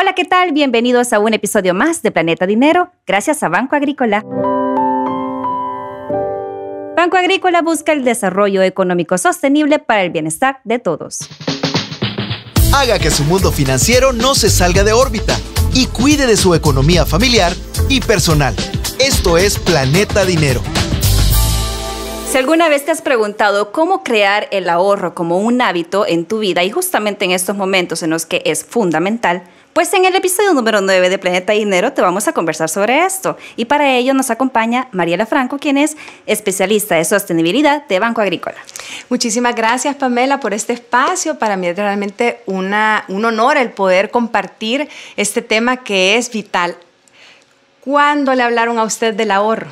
Hola, ¿qué tal? Bienvenidos a un episodio más de Planeta Dinero, gracias a Banco Agrícola. Banco Agrícola busca el desarrollo económico sostenible para el bienestar de todos. Haga que su mundo financiero no se salga de órbita y cuide de su economía familiar y personal. Esto es Planeta Dinero si alguna vez te has preguntado cómo crear el ahorro como un hábito en tu vida y justamente en estos momentos en los que es fundamental, pues en el episodio número 9 de Planeta Dinero te vamos a conversar sobre esto. Y para ello nos acompaña Mariela Franco, quien es especialista de sostenibilidad de Banco Agrícola. Muchísimas gracias Pamela por este espacio. Para mí es realmente una, un honor el poder compartir este tema que es vital. ¿Cuándo le hablaron a usted del ahorro?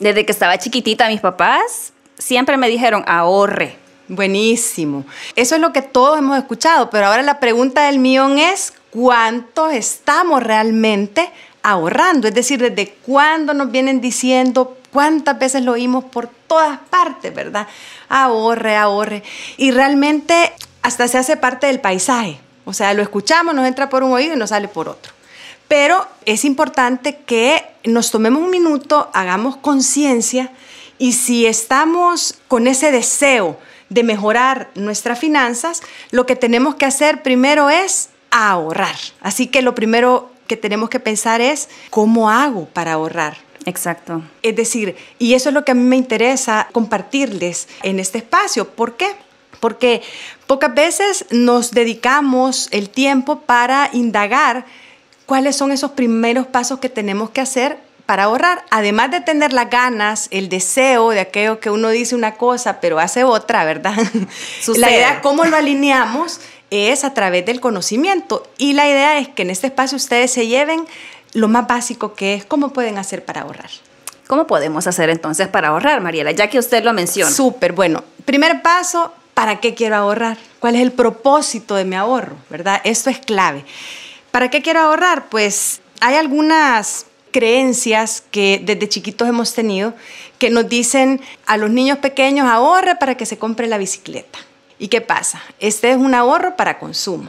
Desde que estaba chiquitita, mis papás siempre me dijeron ahorre. Buenísimo. Eso es lo que todos hemos escuchado, pero ahora la pregunta del millón es ¿cuántos estamos realmente ahorrando, es decir, desde cuándo nos vienen diciendo, cuántas veces lo oímos por todas partes, ¿verdad? Ahorre, ahorre. Y realmente hasta se hace parte del paisaje, o sea, lo escuchamos, nos entra por un oído y nos sale por otro. Pero es importante que nos tomemos un minuto, hagamos conciencia y si estamos con ese deseo de mejorar nuestras finanzas, lo que tenemos que hacer primero es ahorrar. Así que lo primero que tenemos que pensar es cómo hago para ahorrar. Exacto. Es decir, y eso es lo que a mí me interesa compartirles en este espacio. ¿Por qué? Porque pocas veces nos dedicamos el tiempo para indagar cuáles son esos primeros pasos que tenemos que hacer para ahorrar, además de tener las ganas, el deseo de aquello que uno dice una cosa pero hace otra, ¿verdad? La idea, ¿cómo lo alineamos? Es a través del conocimiento. Y la idea es que en este espacio ustedes se lleven lo más básico que es cómo pueden hacer para ahorrar. ¿Cómo podemos hacer entonces para ahorrar, Mariela? Ya que usted lo menciona. Súper, bueno. Primer paso, ¿para qué quiero ahorrar? ¿Cuál es el propósito de mi ahorro? ¿Verdad? Esto es clave. ¿Para qué quiero ahorrar? Pues hay algunas creencias que desde chiquitos hemos tenido que nos dicen a los niños pequeños ahorra para que se compre la bicicleta. ¿Y qué pasa? Este es un ahorro para consumo.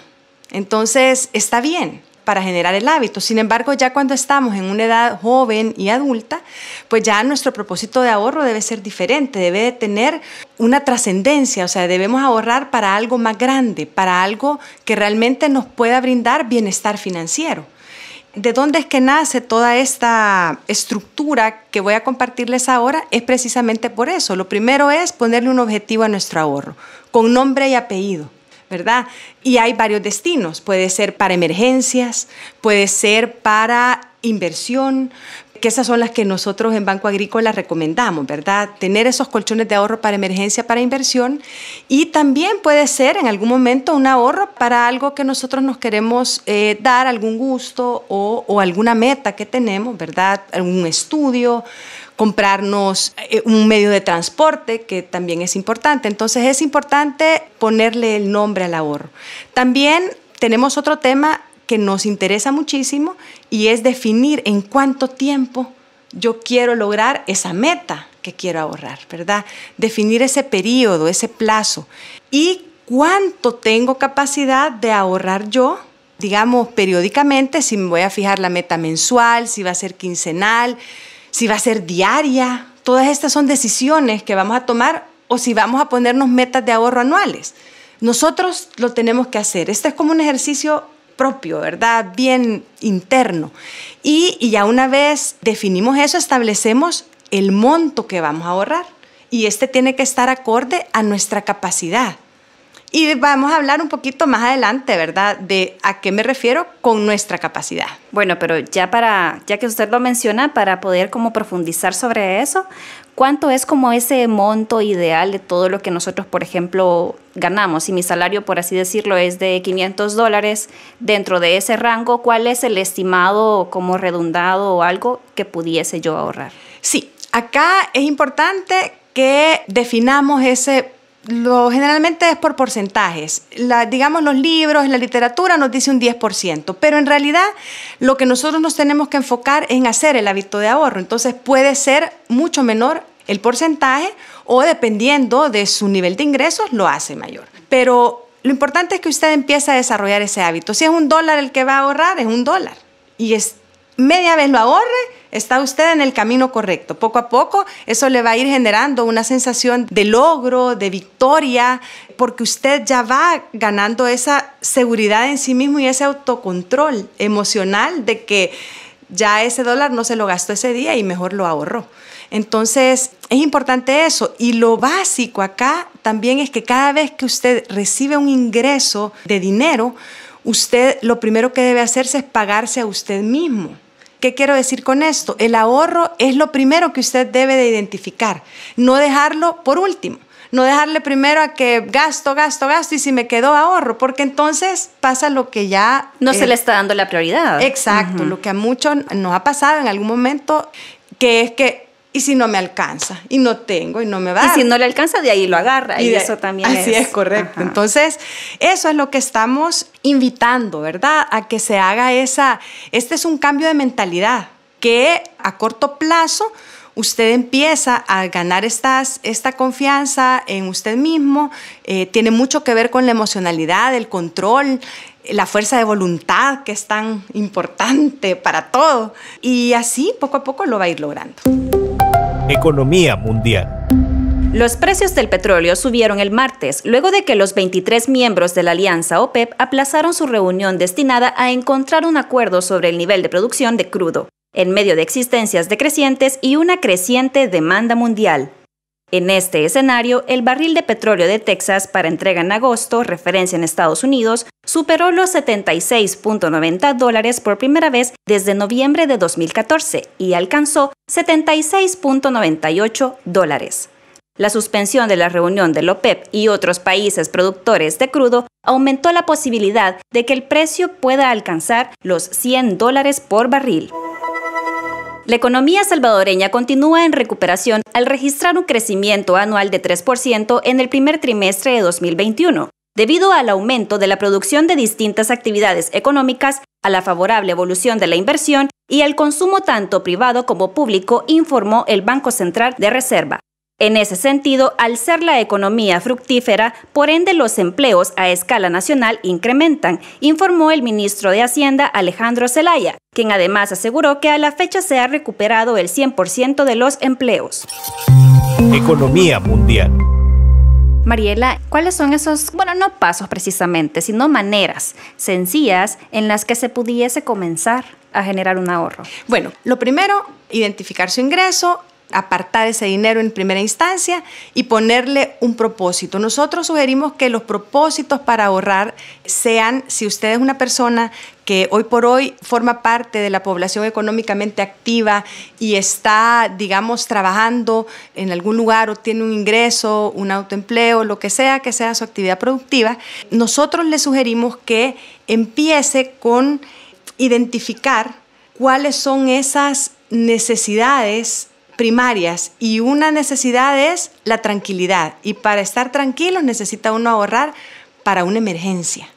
Entonces está bien para generar el hábito. Sin embargo, ya cuando estamos en una edad joven y adulta, pues ya nuestro propósito de ahorro debe ser diferente, debe tener una trascendencia, o sea, debemos ahorrar para algo más grande, para algo que realmente nos pueda brindar bienestar financiero de dónde es que nace toda esta estructura que voy a compartirles ahora es precisamente por eso. Lo primero es ponerle un objetivo a nuestro ahorro, con nombre y apellido. ¿Verdad? Y hay varios destinos. Puede ser para emergencias, puede ser para inversión, que esas son las que nosotros en Banco Agrícola recomendamos, ¿verdad? Tener esos colchones de ahorro para emergencia, para inversión y también puede ser en algún momento un ahorro para algo que nosotros nos queremos eh, dar, algún gusto o, alguna meta que tenemos, ¿verdad? Algún estudio, comprarnos eh, un medio de transporte, que también es importante. Entonces es importante ponerle el nombre al ahorro. También tenemos otro tema que nos interesa muchísimo y es definir en cuánto tiempo yo quiero lograr esa meta que quiero ahorrar, ¿verdad? Definir ese periodo, ese plazo y cuánto tengo capacidad de ahorrar yo, digamos, periódicamente, si me voy a fijar la meta mensual, si va a ser quincenal, si va a ser diaria. Todas estas son decisiones que vamos a tomar o si vamos a ponernos metas de ahorro anuales. Nosotros lo tenemos que hacer. Este es como un ejercicio propio, ¿verdad? Bien interno. Y, y ya una vez definimos eso, establecemos el monto que vamos a ahorrar. Y este tiene que estar acorde a nuestra capacidad. Y vamos a hablar un poquito más adelante, ¿verdad? De a qué me refiero con nuestra capacidad. Bueno, pero ya para, ya que usted lo menciona, para poder como profundizar sobre eso, ¿cuánto es como ese monto ideal de todo lo que nosotros, por ejemplo, ganamos? Si mi salario, por así decirlo, es de 500 dólares, dentro de ese rango, ¿cuál es el estimado como redundado o algo que pudiese yo ahorrar? Sí, acá es importante que definamos ese lo, generalmente es por porcentajes. La, digamos, los libros, la literatura nos dice un 10%, pero en realidad lo que nosotros nos tenemos que enfocar es en hacer el hábito de ahorro. Entonces puede ser mucho menor el porcentaje o dependiendo de su nivel de ingresos lo hace mayor. Pero lo importante es que usted empiece a desarrollar ese hábito. Si es un dólar el que va a ahorrar, es un dólar. Y es media vez lo ahorre, está usted en el camino correcto. Poco a poco eso le va a ir generando una sensación de logro, de victoria, porque usted ya va ganando esa seguridad en sí mismo y ese autocontrol emocional de que ya ese dólar no se lo gastó ese día y mejor lo ahorró. Entonces, es importante eso. Y lo básico acá también es que cada vez que usted recibe un ingreso de dinero, usted lo primero que debe hacerse es pagarse a usted mismo. ¿Qué quiero decir con esto? El ahorro es lo primero que usted debe de identificar, no dejarlo por último no dejarle primero a que gasto, gasto, gasto y si me quedó ahorro, porque entonces pasa lo que ya... No se eh, le está dando la prioridad. Exacto, lo que a muchos nos ha pasado en algún momento, que es que y si no me alcanza, y no tengo, y no me va. Y si no le alcanza, de ahí lo agarra, y, eso también así es. correcto. Entonces, eso es lo que estamos invitando, ¿verdad? A que se haga esa, este es un cambio de mentalidad, que a corto plazo usted empieza a ganar estas, esta confianza en usted mismo, eh, tiene mucho que ver con la emocionalidad, el control, la fuerza de voluntad que es tan importante para todo. Y así poco a poco lo va a ir logrando economía mundial. Los precios del petróleo subieron el martes, luego de que los 23 miembros de la alianza OPEP e aplazaron su reunión destinada a encontrar un acuerdo sobre el nivel de producción de crudo, en medio de existencias decrecientes y una creciente demanda mundial. En este escenario, el barril de petróleo de Texas para entrega en agosto, referencia en Estados Unidos, superó los 76.90 dólares por primera vez desde noviembre de 2014 y alcanzó 76.98 dólares. La suspensión de la reunión de OPEP e y otros países productores de crudo aumentó la posibilidad de que el precio pueda alcanzar los 100 dólares por barril. La economía salvadoreña continúa en recuperación al registrar un crecimiento anual de 3% en el primer trimestre de 2021, debido al aumento de la producción de distintas actividades económicas, a la favorable evolución de la inversión y al consumo tanto privado como público, informó el Banco Central de Reserva. En ese sentido, al ser la economía fructífera, por ende los empleos a escala nacional incrementan, informó el ministro de Hacienda Alejandro Zelaya, quien además aseguró que a la fecha se ha recuperado el 100% de los empleos. Economía mundial. Mariela, ¿cuáles son esos, bueno, no pasos precisamente, sino maneras sencillas en las que se pudiese comenzar a generar un ahorro? Bueno, lo primero, identificar su ingreso, apartar ese dinero en primera instancia y ponerle un propósito. Nosotros sugerimos que los propósitos para ahorrar sean, si usted es una persona que hoy por hoy forma parte de la población económicamente activa y está, digamos, trabajando en algún lugar o tiene un ingreso, un autoempleo, lo que sea que sea su actividad productiva, nosotros le sugerimos que empiece con identificar cuáles son esas necesidades primarias y una necesidad es la tranquilidad. Y para estar tranquilo necesita uno ahorrar para una emergencia.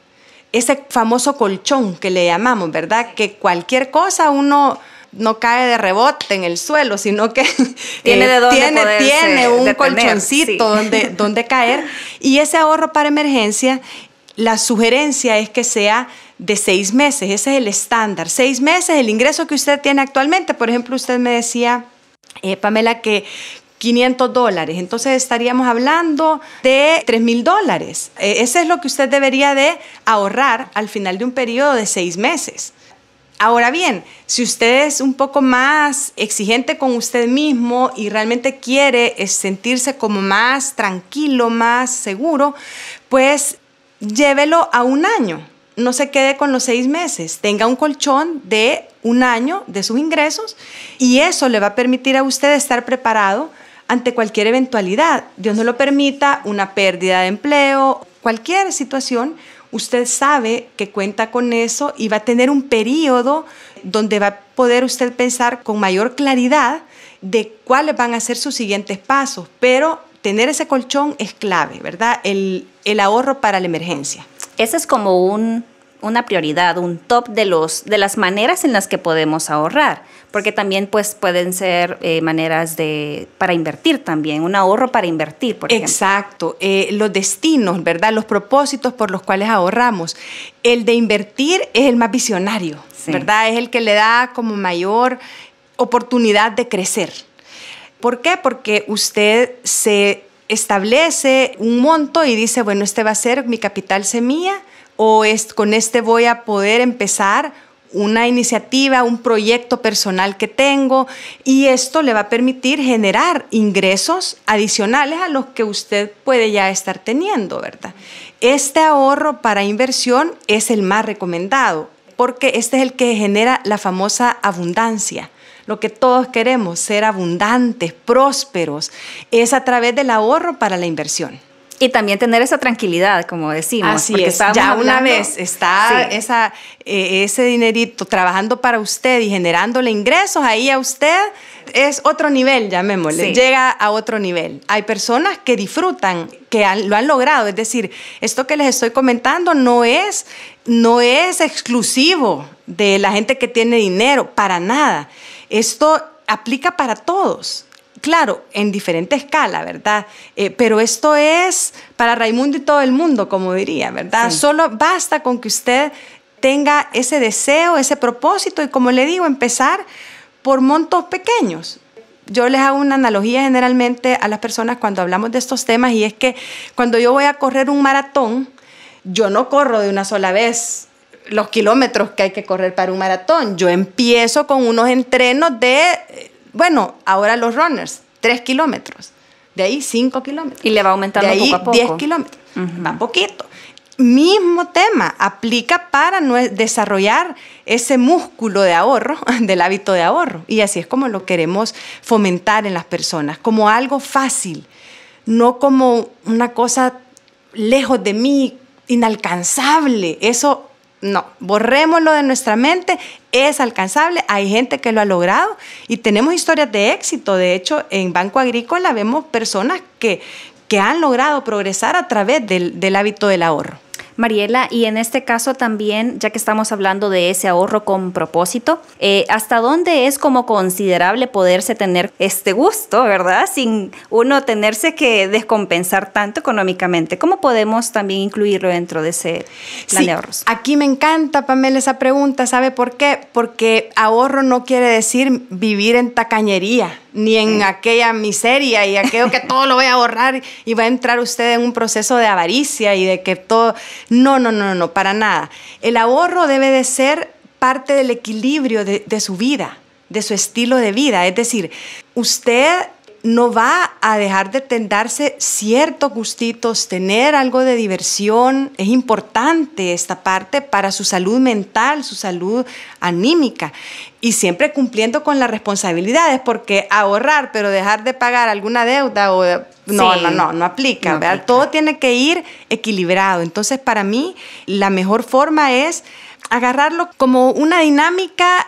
Ese famoso colchón que le llamamos, ¿verdad? Que cualquier cosa uno no cae de rebote en el suelo, sino que tiene, eh, tiene, un colchoncito donde, donde caer. Y ese ahorro para emergencia, la sugerencia es que sea de seis meses, ese es el estándar. Seis meses, el ingreso que usted tiene actualmente, por ejemplo, usted me decía eh, Pamela, que 500 dólares. Entonces estaríamos hablando de 3 mil dólares. Eh, ese es lo que usted debería de ahorrar al final de un periodo de seis meses. Ahora bien, si usted es un poco más exigente con usted mismo y realmente quiere eh, sentirse como más tranquilo, más seguro, pues llévelo a un año. No se quede con los seis meses. Tenga un colchón de un año de sus ingresos y eso le va a permitir a usted estar preparado ante cualquier eventualidad. Dios no lo permita, una pérdida de empleo, cualquier situación, usted sabe que cuenta con eso y va a tener un periodo donde va a poder usted pensar con mayor claridad de cuáles van a ser sus siguientes pasos, pero tener ese colchón es clave, ¿verdad? El, ahorro para la emergencia. Ese es como un una prioridad, un top de, los, de las maneras en las que podemos ahorrar, porque también pues, pueden ser eh, maneras de, para invertir también, un ahorro para invertir, por ejemplo. Exacto, eh, los destinos, ¿verdad? Los propósitos por los cuales ahorramos. El de invertir es el más visionario, ¿verdad? Es el que le da como mayor oportunidad de crecer. ¿Por qué? Porque usted se establece un monto y dice, bueno, este va a ser mi capital semilla o es, con este voy a poder empezar una iniciativa, un proyecto personal que tengo y esto le va a permitir generar ingresos adicionales a los que usted puede ya estar teniendo, ¿verdad? Este ahorro para inversión es el más recomendado porque este es el que genera la famosa abundancia. Lo que todos queremos, ser abundantes, prósperos, es a través del ahorro para la inversión. Y también tener esa tranquilidad, como decimos. Así porque es. Ya una vez está esa, eh, ese dinerito trabajando para usted y generándole ingresos ahí a usted, es otro nivel, llamémosle. Llega a otro nivel. Hay personas que disfrutan, que lo han logrado. Es decir, esto que les estoy comentando no es, no es exclusivo de la gente que tiene dinero, para nada. Esto aplica para todos claro, en diferente escala, ¿verdad? Eh, pero esto es para Raimundo y todo el mundo, como diría, ¿verdad? Solo basta con que usted tenga ese deseo, ese propósito y como le digo, empezar por montos pequeños, yo les hago una analogía generalmente a las personas cuando hablamos de estos temas y es que cuando yo voy a correr un maratón, yo no corro de una sola vez los kilómetros que hay que correr para un maratón. Yo empiezo con unos entrenos de eh, bueno, ahora los runners, 3 kilómetros. De ahí 5 kilómetros. Y le va aumentando de ahí, poco a poco. 10 kilómetros. Va poquito. Mismo tema, aplica para desarrollar ese músculo de ahorro, del hábito de ahorro. Y así es como lo queremos fomentar en las personas, como algo fácil, no como una cosa lejos de mí, inalcanzable. Eso no, borrémoslo de nuestra mente, es alcanzable, hay gente que lo ha logrado y tenemos historias de éxito. De hecho, en Banco Agrícola vemos personas que, que han logrado progresar a través del, del hábito del ahorro. Mariela, y en este caso también, ya que estamos hablando de ese ahorro con propósito, eh, ¿hasta dónde es como considerable poderse tener este gusto, verdad? Sin uno tenerse que descompensar tanto económicamente. ¿Cómo podemos también incluirlo dentro de ese plan de ahorros? Aquí me encanta, Pamela, esa pregunta. ¿Sabe por qué? Porque ahorro no quiere decir vivir en tacañería ni en mm. aquella miseria y aquello que todo lo voy a ahorrar y va a entrar usted en un proceso de avaricia y de que todo no, no, no, no, para nada. El ahorro debe de ser parte del equilibrio de, de su vida, de su estilo de vida. Es decir, usted no va a dejar de tendarse ciertos gustitos, tener algo de diversión. Es importante esta parte para su salud mental, su salud anímica. Y siempre cumpliendo con las responsabilidades, porque ahorrar, pero dejar de pagar alguna deuda o... No, no, no, no aplica, Aplica. Todo tiene que ir equilibrado. Entonces, para mí, la mejor forma es agarrarlo como una dinámica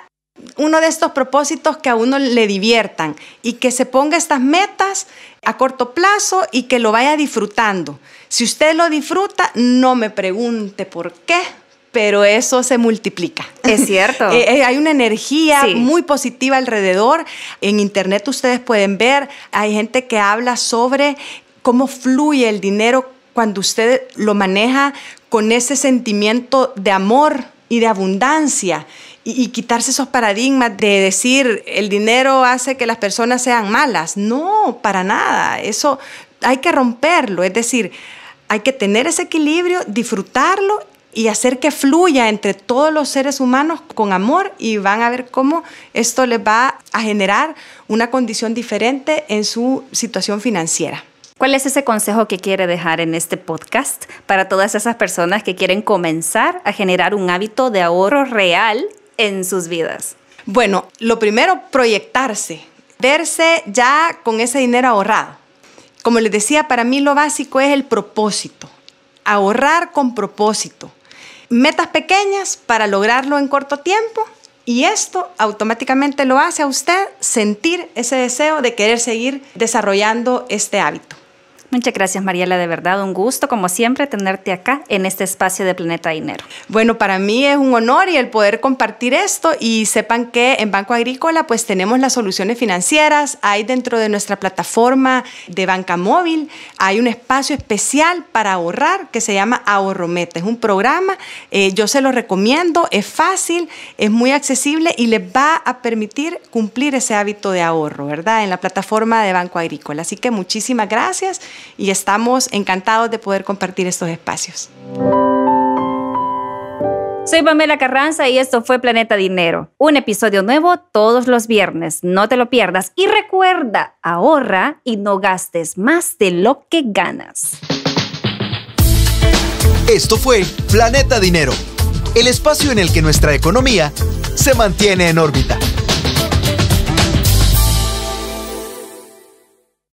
uno de estos propósitos que a uno le diviertan y que se ponga estas metas a corto plazo y que lo vaya disfrutando. Si usted lo disfruta, no me pregunte por qué, pero eso se multiplica. Es cierto. Eh, eh, hay una energía muy positiva alrededor. En internet ustedes pueden ver, hay gente que habla sobre cómo fluye el dinero cuando usted lo maneja con ese sentimiento de amor y de abundancia y, quitarse esos paradigmas de decir el dinero hace que las personas sean malas. No, para nada. Eso hay que romperlo. Es decir, hay que tener ese equilibrio, disfrutarlo y hacer que fluya entre todos los seres humanos con amor y van a ver cómo esto les va a generar una condición diferente en su situación financiera. ¿Cuál es ese consejo que quiere dejar en este podcast para todas esas personas que quieren comenzar a generar un hábito de ahorro real en sus vidas? Bueno, lo primero, proyectarse, verse ya con ese dinero ahorrado. Como les decía, para mí lo básico es el propósito, ahorrar con propósito. Metas pequeñas para lograrlo en corto tiempo y esto automáticamente lo hace a usted sentir ese deseo de querer seguir desarrollando este hábito. Muchas gracias, Mariela. De verdad, un gusto, como siempre, tenerte acá en este espacio de Planeta Dinero. Bueno, para mí es un honor y el poder compartir esto. Y sepan que en Banco Agrícola, pues tenemos las soluciones financieras. Hay dentro de nuestra plataforma de banca móvil, hay un espacio especial para ahorrar que se llama Ahorrometa. Es un programa, eh, yo se lo recomiendo, es fácil, es muy accesible y les va a permitir cumplir ese hábito de ahorro, ¿verdad? En la plataforma de Banco Agrícola. Así que muchísimas gracias y estamos encantados de poder compartir estos espacios. Soy Pamela Carranza y esto fue Planeta Dinero. Un episodio nuevo todos los viernes. No te lo pierdas. Y recuerda, ahorra y no gastes más de lo que ganas. Esto fue Planeta Dinero, el espacio en el que nuestra economía se mantiene en órbita.